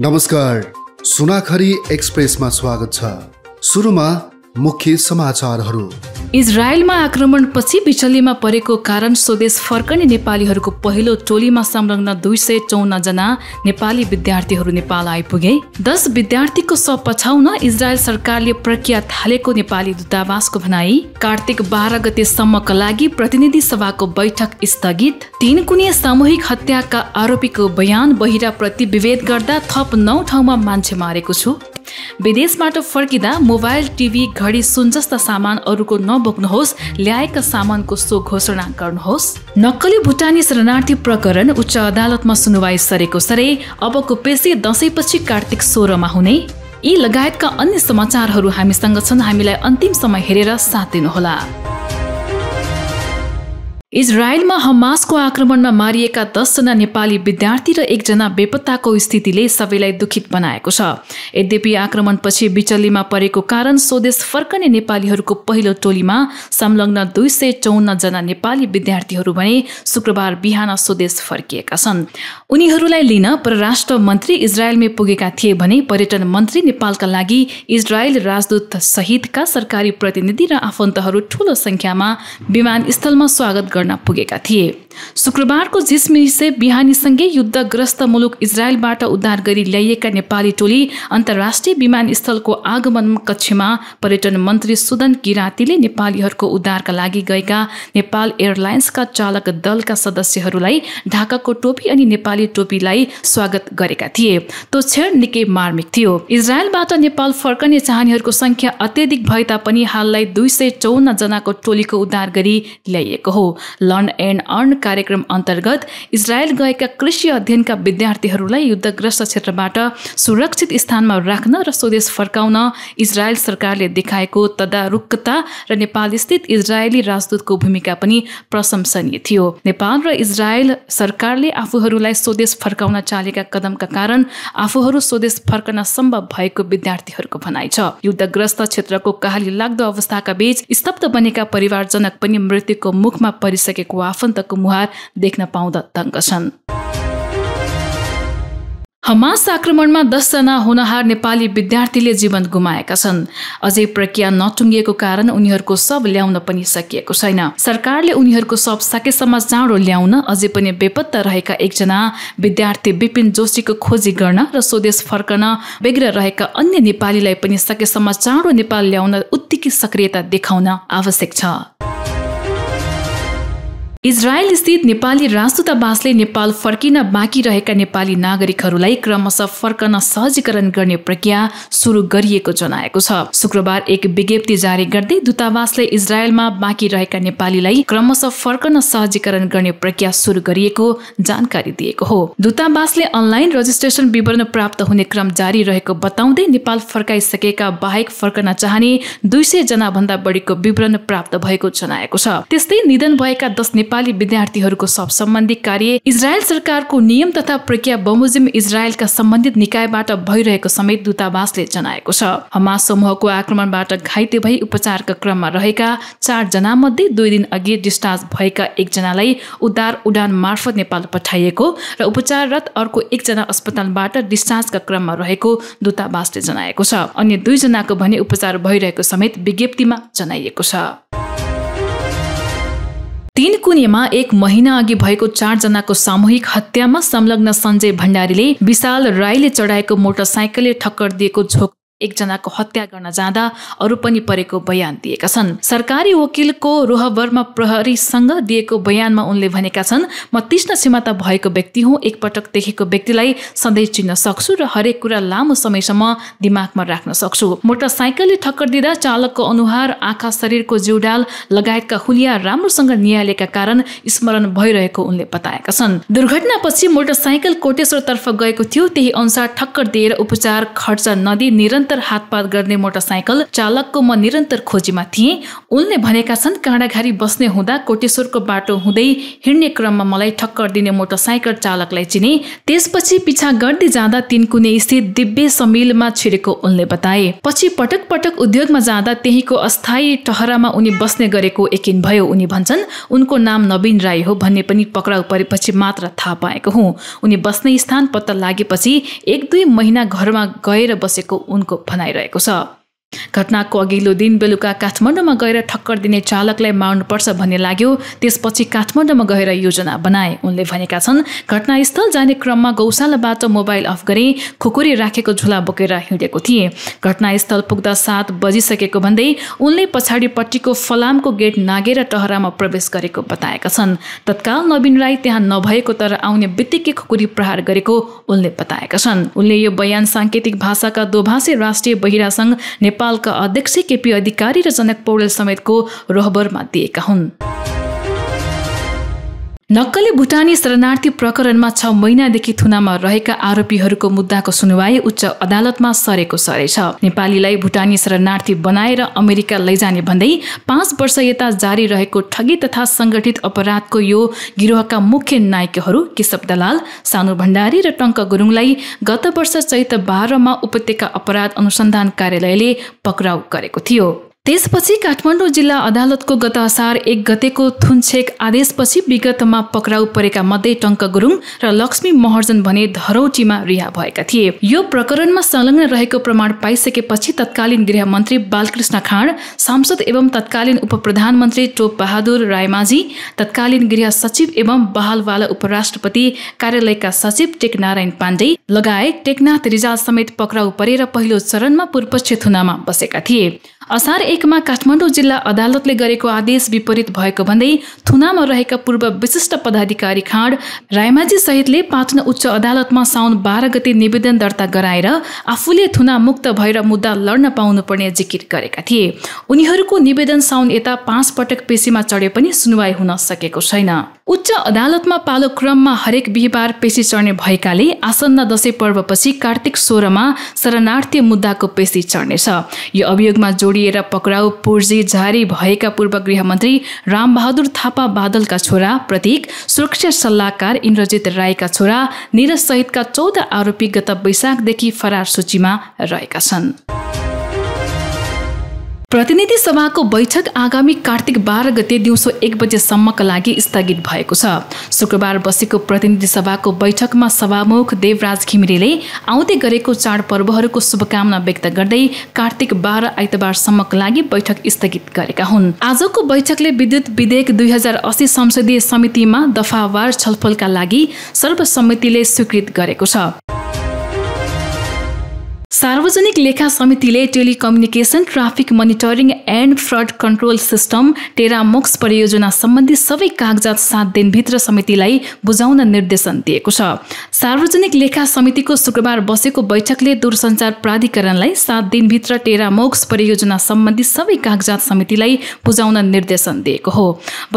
नमस्कार सुनाखरी एक्सप्रेसमा स्वागत छ सुरुमा मुख्य समाचारहरू इजरायलमा आक्रमणपछि बिचल्लीमा परेको कारण स्वदेश फर्कने नेपालीहरूको पहिलो टोलीमा संलग्न दुई सय जना नेपाली विद्यार्थीहरू नेपाल आइपुगे दस विद्यार्थीको शव पछाउन इजरायल सरकारले प्रक्रिया थालेको नेपाली दूतावासको भनाई कार्तिक बाह्र गतेसम्मका लागि प्रतिनिधि सभाको बैठक स्थगित तीन कुने सामूहिक हत्याका आरोपीको बयान बहिरा प्रति विभेद गर्दा थप नौ ठाउँमा मान्छे मारेको छु विदेशबाट फर्किँदा मोबाइल टिभी घडी सुन जस्ता सामान अरूको नबोक्नुहोस् ल्याएका सामानको सो घोषणा गर्नुहोस् नक्कली भुटानी शरणार्थी प्रकरण उच्च अदालतमा सुनवाई सरेको सरे अबको पेशी दसैँपछि कार्तिक सोह्रमा हुने यी लगायतका अन्य समाचारहरू हामीसँग छन् हामीलाई अन्तिम समय हेरेर साथ दिनुहोला इजरायलमा हमासको आक्रमणमा मारिएका दसजना नेपाली विद्यार्थी र एकजना बेपत्ताको स्थितिले सबैलाई दुखित बनाएको छ यद्यपि आक्रमणपछि बिचल्लीमा परेको कारण स्वदेश फर्कने नेपालीहरूको पहिलो टोलीमा संलग्न दुई सय चौन्नजना नेपाली विद्यार्थीहरू भने शुक्रबार बिहान स्वदेश फर्किएका छन् उनीहरूलाई लिन परराष्ट्र मन्त्री इजरायलमै पुगेका थिए भने पर्यटन मन्त्री नेपालका लागि इजरायल राजदूत सहितका सरकारी प्रतिनिधि र आफन्तहरू ठूलो सङ्ख्यामा विमानस्थलमा स्वागत गर्न पुगेका थिए शुक्रबारको जिस्मिसे बिहानीसँगै युद्धग्रस्त मुलुक इजरायलबाट उद्धार गरी ल्याइएका नेपाली टोली अन्तर्राष्ट्रिय विमानस्थलको आगमन कक्षमा पर्यटन मन्त्री सुदन किरातीले नेपालीहरूको उद्धारका लागि गएका नेपाल एयरलाइन्सका चालक दलका सदस्यहरूलाई ढाकाको टोपी अनि नेपाली टोपीलाई स्वागत गरेका थिए तो क्षेत्र निकै मार्मिक थियो इजरायलबाट नेपाल फर्कने चाहनेहरूको संख्या अत्यधिक भए तापनि हाललाई दुई सय चौन्न जनाको टोलीको उद्धार गरी ल्याइएको हो लर्न एन्ड अर्न कार्यक्रम अन्तर्गत इजरायल गएका कृषि अध्ययनका विद्यार्थीहरूलाई युद्धग्रस्त क्षेत्रबाट सुरक्षित स्थानमा राख्न र स्वदेश फर्काउन इजरायल सरकारले देखाएको तदारुकता र नेपाल स्थित इजरायली राजदूतको भूमिका पनि प्रशंसनीय थियो नेपाल र इजरायल सरकारले आफूहरूलाई स्वदेश फर्काउन चालेका कदमका कारण आफूहरू स्वदेश फर्कन सम्भव भएको विद्यार्थीहरूको भनाइ छ युद्धग्रस्त क्षेत्रको कहाली लाग्दो अवस्थाका बीच स्तब्ध बनेका परिवारजनक पनि मृत्युको मुखमा परिसकेको आफन्तको मुह व्यवहार देख्न पाउँदा तङ्ग छन् हमास आक्रमणमा दसजना हुनहार नेपाली विद्यार्थीले जीवन गुमाएका छन् अझै प्रक्रिया नटुङ्गिएको कारण उनीहरूको सब ल्याउन पनि सकिएको छैन सरकारले उनीहरूको सब सकेसम्म चाँडो ल्याउन अझै पनि बेपत्ता रहेका एकजना विद्यार्थी विपिन जोशीको खोजी गर्न र स्वदेश फर्कन बेग्र रहेका अन्य नेपालीलाई पनि सकेसम्म चाँडो नेपाल ल्याउन उत्तिकै सक्रियता देखाउन आवश्यक छ इजरायल स्थित नेपाली राजदूतावासले नेपाल फर्किन बाँकी रहेका नेपाली नागरिकहरूलाई क्रमशः फर्कन सहजीकरण गर्ने प्रक्रिया सुरु गरिएको जनाएको छ शुक्रबार एक विज्ञप्ति जारी गर्दै दूतावासले इजरायलमा बाँकी रहेका नेपालीलाई क्रमशः फर्कन सहजीकरण गर्ने प्रक्रिया सुरु गरिएको जानकारी दिएको हो दूतावासले अनलाइन रजिस्ट्रेसन विवरण प्राप्त हुने क्रम जारी रहेको बताउँदै नेपाल फर्काइसकेका बाहेक फर्कन चाहने दुई सय जना भन्दा बढीको विवरण प्राप्त भएको जनाएको छ त्यस्तै निधन भएका दस नेपाल नेपाली विद्यार्थीहरूको सब सम्बन्धी कार्य इजरायल सरकारको नियम तथा प्रक्रिया बमोजिम इजरायलका सम्बन्धित निकायबाट भइरहेको समेत दूतावासले जनाएको छ हमास समूहको आक्रमणबाट घाइते भई उपचारका क्रममा रहेका चार जना मध्ये दुई दिन अघि डिस्चार्ज भएका एकजनालाई उद्धार उडान मार्फत नेपाल पठाइएको र उपचाररत अर्को एकजना अस्पतालबाट डिस्चार्जका क्रममा रहेको दूतावासले जनाएको छ अन्य दुईजनाको भने उपचार भइरहेको समेत विज्ञप्तिमा जनाइएको छ तीन कुनेमा एक महिना अघि भएको चारजनाको सामूहिक हत्यामा संलग्न सञ्जय भण्डारीले विशाल राईले चढाएको मोटरसाइकलले ठक्कर दिएको झोक एकजनाको हत्या गर्न जाँदा अरू पनि परेको बयान दिएका छन् सरकारी वकिलको रोहबरमा प्रहरीसँग दिएको बयानमा उनले भनेका छन् म तीक्ष्ण क्षमता भएको व्यक्ति हुँ एकपटक देखेको व्यक्तिलाई सधैँ चिन्न सक्छु र हरेक कुरा लामो समयसम्म दिमागमा राख्न सक्छु मोटरसाइकलले ठक्कर दिँदा चालकको अनुहार आँखा शरीरको जिउडाल लगायतका हुलिया राम्रोसँग निहालेका कारण स्मरण भइरहेको उनले बताएका छन् दुर्घटनापछि मोटरसाइकल कोटेश्वरतर्फ गएको थियो त्यही अनुसार ठक्कर दिएर उपचार खर्च नदी निरन्तर निरन्तर हातपात गर्ने मोटरसाइकल चालकको म निरन्तर खोजीमा थिएँ उनले भनेका छन् काँडाघारी बस्ने हुँदा कोटेश्वरको बाटो हुँदै हिँड्ने क्रममा मलाई ठक्कर दिने मोटरसाइकल चालकलाई चिने त्यसपछि पिछा गर्दै जाँदा तिनकुने स्थित दिव्य समिलमा छिरेको उनले बताए पछि पटक पटक उद्योगमा जाँदा त्यहीको अस्थायी टहरामा उनी बस्ने गरेको यकिन भयो उनी भन्छन् उनको नाम नवीन राई हो भन्ने पनि पक्राउ परेपछि मात्र थाहा पाएको हुँ उनी बस्ने स्थान पत्ता लागेपछि एक दुई महिना घरमा गएर बसेको उनको भनाइरहेको छ घटनाको अघिल्लो दिन बेलुका काठमाडौँमा गएर ठक्कर दिने चालकलाई मार्नुपर्छ भन्ने लाग्यो त्यसपछि काठमाडौँमा गएर योजना बनाए उनले भनेका छन् घटनास्थल जाने क्रममा गौशालाबाट मोबाइल अफ गरे खुकुरी राखेको झुला बोकेर हिँडेको थिए घटनास्थल पुग्दा सात बजिसकेको भन्दै उनले पछाडिपट्टिको फलामको गेट नागेर टहरामा प्रवेश गरेको बताएका छन् तत्काल नवीन राई त्यहाँ नभएको तर आउने बित्तिकै खुकुरी प्रहार गरेको उनले बताएका छन् उनले यो बयान साङ्केतिक भाषाका दोभाषी राष्ट्रिय बहिरासँग नेपालका अध्यक्ष केपी अधिकारी र जनक पौडेल समेतको रोहबरमा दिएका हुन् नक्कली भुटानी शरणार्थी प्रकरणमा छ महिनादेखि थुनामा रहेका आरोपीहरूको मुद्दाको सुनवाई उच्च अदालतमा सरेको सरे छ नेपालीलाई भुटानी शरणार्थी बनाएर अमेरिका लैजाने भन्दै पाँच वर्ष यता जारी रहेको ठगी तथा संगठित अपराधको यो गिरोहका मुख्य नायकहरू केशव दलाल सानु भण्डारी र टङ्क गुरुङलाई गत वर्ष चैत बाह्रमा उपत्यका अपराध अनुसन्धान कार्यालयले पक्राउ गरेको थियो त्यसपछि काठमाडौँ जिल्ला अदालतको गत असार एक गतेको थुनछेक आदेशपछि विगतमा पक्राउ परेका मध्ये टङ्क गुरुङ र लक्ष्मी महर्जन भने धरौटीमा रिहा भएका थिए यो प्रकरणमा संलग्न रहेको प्रमाण पाइसकेपछि तत्कालीन गृहमन्त्री बालकृष्ण खाँड सांसद एवं तत्कालीन उप प्रधानमन्त्री टोप बहादुर रायमाझी तत्कालीन गृह सचिव एवं बहालवाला उपराष्ट्रपति कार्यालयका सचिव टेकनारायण पाण्डे लगायत टेकनाथ रिजाल समेत पक्राउ परेर पहिलो चरणमा पूर्वक्ष थुनामा बसेका थिए असार एकमा काठमाडौँ जिल्ला अदालतले गरेको आदेश विपरीत भएको भन्दै थुनामा रहेका पूर्व विशिष्ट पदाधिकारी खाँड रायमाझी सहितले पाटना उच्च अदालतमा साउन बाह्र गते निवेदन दर्ता गराएर आफूले थुना मुक्त भएर मुद्दा लड्न पाउनुपर्ने जिकिर गरेका थिए उनीहरूको निवेदन साउन यता पाँच पटक पेशीमा चढे पनि सुनवाई हुन सकेको छैन उच्च अदालतमा पालो क्रममा हरेक बिहिबार पेशी चढ्ने भएकाले आसन्न दशैँ पर्वपछि कार्तिक सोह्रमा शरणार्थी मुद्दाको पेशी चढ्नेछ यो अभियोगमा जोडिएर पक्राउ पूर्जी जारी भएका पूर्व गृहमन्त्री रामबहादुर थापा बादलका छोरा प्रतीक सुरक्षा सल्लाहकार इन्द्रजित राईका छोरा निरजसहितका चौध आरोपी गत वैशाखदेखि फरार सूचीमा रहेका छन् प्रतिनिधि सभाको बैठक आगामी कार्तिक बाह्र गते दिउँसो एक बजेसम्मका लागि स्थगित भएको छ शुक्रबार बसेको प्रतिनिधि सभाको बैठकमा सभामुख देवराज घिमिरेले आउँदै गरेको चाडपर्वहरूको शुभकामना व्यक्त गर्दै कार्तिक बाह्र आइतबारसम्मका लागि बैठक स्थगित गरेका हुन् आजको बैठकले विद्युत विधेयक दुई हजार अस्सी संसदीय समितिमा दफावार छलफलका लागि सर्वसम्मतिले स्वीकृत गरेको छ सार्वजनिक लेखा समितिले telecommunication traffic monitoring and fraud control system टेरामोक्स परियोजना सम्बन्धी सबै कागजात सात दिनभित्र समितिलाई बुझाउन निर्देशन दिएको छ सार्वजनिक लेखा समितिको शुक्रबार बसेको बैठकले दूरसञ्चार प्राधिकरणलाई सात दिनभित्र टेरामोक्स परियोजना सम्बन्धी सबै कागजात समितिलाई बुझाउन निर्देशन दिएको हो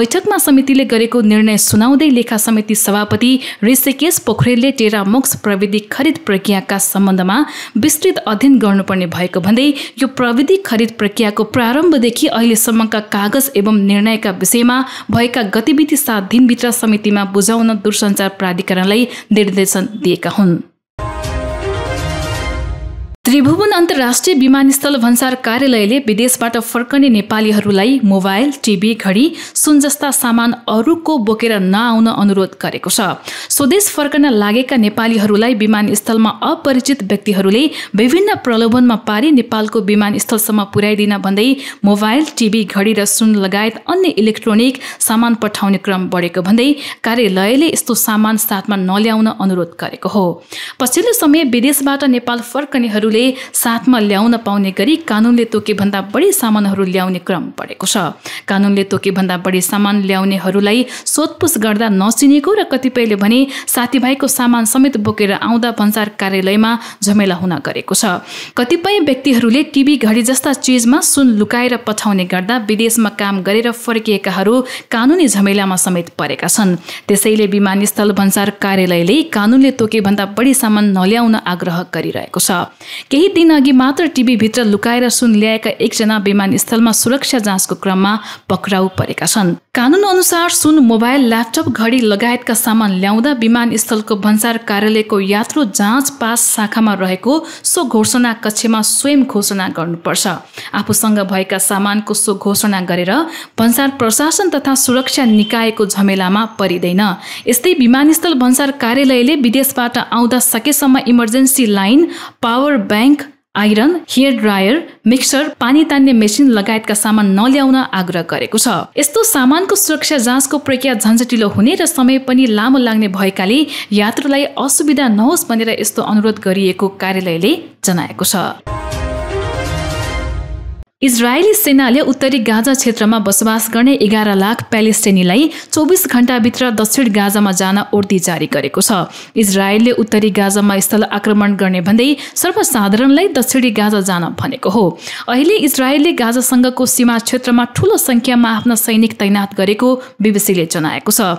बैठकमा समितिले गरेको निर्णय सुनाउँदै लेखा समिति सभापति ऋषिकेश पोखरेलले टेरामोक्स प्रविधि खरिद प्रक्रियाका सम्बन्धमा विस्तृत विस्तृत अध्ययन गर्नुपर्ने भएको भन्दै यो प्रविधि खरिद प्रक्रियाको प्रारम्भदेखि अहिलेसम्मका कागज एवं निर्णयका विषयमा भएका गतिविधि सात दिनभित्र समितिमा बुझाउन दूरसञ्चार प्राधिकरणलाई निर्देशन दिएका हुन् त्रिभुवन अन्तर्राष्ट्रिय विमानस्थल भन्सार कार्यालयले विदेशबाट फर्कने नेपालीहरूलाई मोबाइल टिभी घडी सुन जस्ता सामान अरूको बोकेर नआउन अनुरोध गरेको छ स्वदेश फर्कन लागेका नेपालीहरूलाई विमानस्थलमा अपरिचित व्यक्तिहरूले विभिन्न प्रलोभनमा पारी नेपालको विमानस्थलसम्म पुर्याइदिन भन्दै मोबाइल टिभी घडी र सुन लगायत अन्य इलेक्ट्रोनिक सामान पठाउने क्रम बढेको भन्दै कार्यालयले यस्तो सामान साथमा नल्याउन अनुरोध गरेको हो पछिल्लो समय विदेशबाट नेपाल फर्कनेहरूले साथमा ल्याउन पाउने गरी कानुनले तोकेभन्दा बढी सामानहरू ल्याउने क्रम बढेको छ कानुनले तोकेभन्दा बढी सामान ल्याउनेहरूलाई सोधपुछ गर्दा नचिनेको र कतिपयले भने साथीभाइको सामान समेत बोकेर आउँदा भन्सार कार्यालयमा झमेला हुन गरेको छ कतिपय व्यक्तिहरूले टिभी घडी जस्ता चिजमा सुन लुकाएर पठाउने गर्दा विदेशमा काम गरेर फर्किएकाहरू कानुनी झमेलामा समेत परेका छन् त्यसैले विमानस्थल भन्सार कार्यालयले कानुनले तोकेभन्दा बढी सामान नल्याउन आग्रह गरिरहेको छ केही दिन अघि मात्र टिभीभित्र लुकाएर सुन ल्याएका एकजना विमानस्थलमा सुरक्षा जाँचको क्रममा पक्राउ परेका छन् कानुन अनुसार सुन मोबाइल ल्यापटप घडी लगायतका सामान ल्याउँदा विमानस्थलको भन्सार कार्यालयको यात्रु जाँच पास शाखामा रहेको सो घोषणा कक्षमा स्वयं घोषणा गर्नुपर्छ आफूसँग भएका सामानको सो घोषणा गरेर भन्सार प्रशासन तथा सुरक्षा निकायको झमेलामा परिँदैन यस्तै विमानस्थल भन्सार कार्यालयले विदेशबाट आउँदा सकेसम्म emergency line power bank iron hair dryer mixer पानी तान्ने मेसिन लगायतका सामान नल्याउन आग्रह गरेको छ यस्तो सामानको सुरक्षा जाँचको प्रक्रिया झन्झटिलो हुने र समय पनि लामो लाग्ने भएकाले यात्रुलाई असुविधा नहोस् भनेर यस्तो अनुरोध गरिएको कार्यालयले जनाएको छ इजरायली सेनाले उत्तरी गाजा क्षेत्रमा बसोबास गर्ने एघार लाख प्यालेस्टेनीलाई चौबिस घण्टाभित्र दक्षिण गाजामा जान ओर्दी जारी गरेको छ इजरायलले उत्तरी गाजामा स्थल आक्रमण गर्ने भन्दै सर्वसाधारणलाई दक्षिणी गाजा जान भनेको हो अहिले इजरायलले गाजासँगको सीमा क्षेत्रमा ठूलो सङ्ख्यामा आफ्ना सैनिक तैनात गरेको बिबिसीले जनाएको छ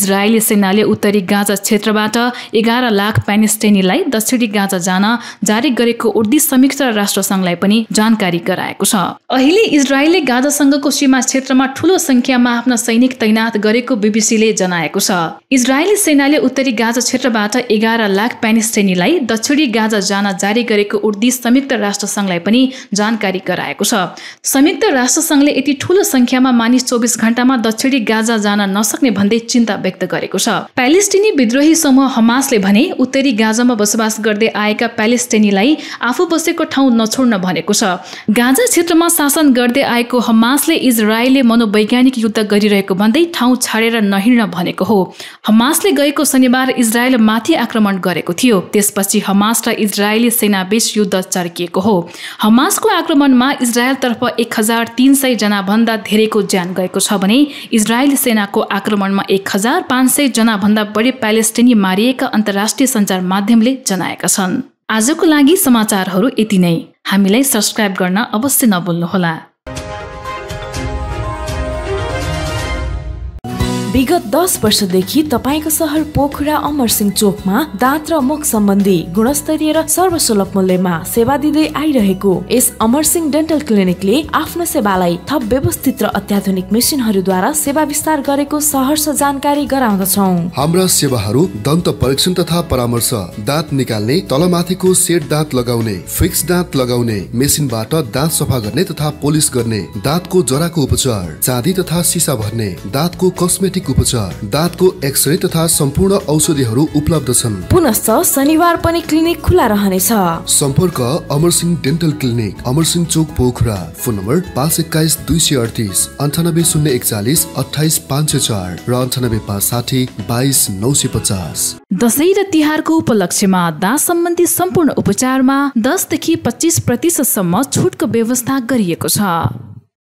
इजरायली सेनाले उत्तरी गाजा क्षेत्रबाट एघार लाख प्यालेस्टेनीलाई दक्षिणी गाजा जान जारी गरेको उर्दी संयुक्त राष्ट्रसङ्घलाई पनि जानकारी गराएको छ अहिले इजरायलले गाजासँगको सीमा क्षेत्रमा ठूलो संख्यामा आफ्ना सैनिक तैनात गरेको बिबिसीले जनाएको छ इजरायली सेनाले उत्तरी गाजा क्षेत्रबाट एघार लाख प्यालेस्टाइनीलाई दक्षिणी गाजा जान जारी गरेको उर्दी संयुक्त राष्ट्रसङ्घलाई पनि जानकारी गराएको छ संयुक्त राष्ट्रसङ्घले यति ठूलो संख्यामा मानिस चौबिस घण्टामा दक्षिणी गाजा जान नसक्ने भन्दै चिन्ता व्यक्त गरेको छ प्यालेस्टिनी विद्रोही समूह हमासले भने उत्तरी गाजामा बसोबास गर्दै आएका प्यालेस्टिनीलाई आफू बसेको ठाउँ नछोड्न भनेको छ गाजा क्षेत्र क्षेत्रमा शासन गर्दै आएको हमासले इजरायलले मनोवैज्ञानिक युद्ध गरिरहेको भन्दै ठाउँ छाडेर नहिँड्न भनेको हो हमासले गएको शनिबार इजरायल माथि आक्रमण गरेको थियो त्यसपछि हमास र इजरायली सेना बीच युद्ध चर्किएको हो हमासको आक्रमणमा इजरायलतर्फ एक हजार तिन सयजना भन्दा धेरैको ज्यान गएको छ भने इजरायल सेनाको आक्रमणमा एक हजार पाँच सयजना भन्दा बढी प्यालेस्टिनी मारिएका अन्तर्राष्ट्रिय सञ्चार माध्यमले जनाएका छन् आजको लागि समाचारहरू यति नै हामीलाई सब्सक्राइब गर्न अवश्य नबोल्नुहोला विगत दस वर्षदेखि तपाईँको सहर पोखरा अमरसिंह चोकमा दाँत र मुख सम्बन्धी गुणस्तरीय र सर्वसुलभ मूल्यमा सेवा दिँदै आइरहेको यस अमरसिंह डेन्टल क्लिनिकले आफ्नो सेवालाई थप व्यवस्थित र अत्याधुनिक मेसिनहरूद्वारा सेवा विस्तार गरेको सहर जानकारी गराउँदछौ हाम्रा सेवाहरू दन्त परीक्षण तथा परामर्श दाँत निकाल्ने तलमाथिको सेट दाँत लगाउने फिक्स दाँत लगाउने मेसिनबाट दाँत सफा गर्ने तथा पोलिस गर्ने दाँतको जराको उपचार चाँदी तथा सिसा भर्ने दाँतको कस्मेटिक छ दाँतको एक्सरे तथा सम्पूर्ण औषधिहरू उपलब्ध छन् पुनश शनिबार पनि क्लिनिक खुला रहनेछ सम्पर्क Amar dental clinic Amar Chowk Pokhara phone number पाँच एक्काइस दुई सय अडतिस अन्ठानब्बे शून्य एकचालिस अठाइस पाँच सय चार र अन्ठानब्बे पाँच साठी बाइस नौ सय पचास दसैँ र तिहारको उपलक्ष्यमा दाँत सम्बन्धी सम्पूर्ण उपचारमा दसदेखि पच्चिस प्रतिशतसम्म छुटको व्यवस्था गरिएको छ